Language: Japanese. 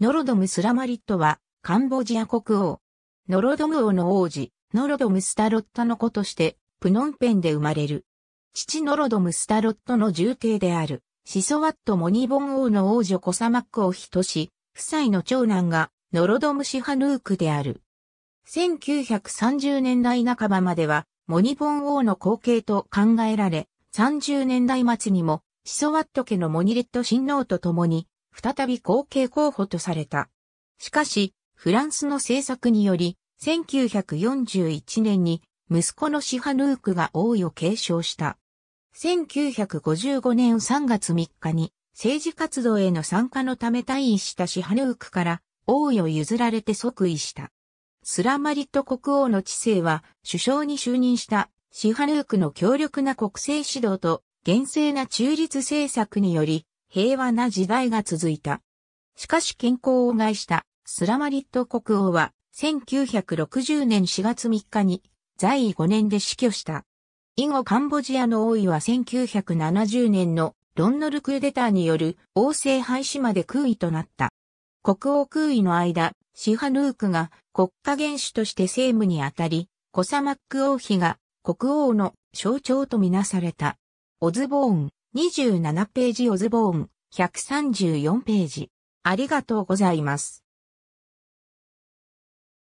ノロドムスラマリットは、カンボジア国王。ノロドム王の王子、ノロドムスタロットの子として、プノンペンで生まれる。父ノロドムスタロットの重兄である、シソワット・モニボン王の王女コサマックをヒトし、夫妻の長男が、ノロドムシハヌークである。1930年代半ばまでは、モニボン王の後継と考えられ、30年代末にも、シソワット家のモニレット親王と共に、再び後継候補とされた。しかし、フランスの政策により、1941年に息子のシハヌークが王位を継承した。1955年3月3日に政治活動への参加のため退位したシハヌークから王位を譲られて即位した。スラマリット国王の知性は首相に就任したシハヌークの強力な国政指導と厳正な中立政策により平和な時代が続いた。しかし健康を害したスラマリット国王は1960年4月3日に在位5年で死去した。以後カンボジアの王位は1970年のロンノルクーデターによる王政廃止まで空位となった。国王空位の間、シハヌークが国家元首として政務にあたり、コサマック王妃が国王の象徴とみなされた。オズボーン、27ページオズボーン、134ページ。ありがとうございます。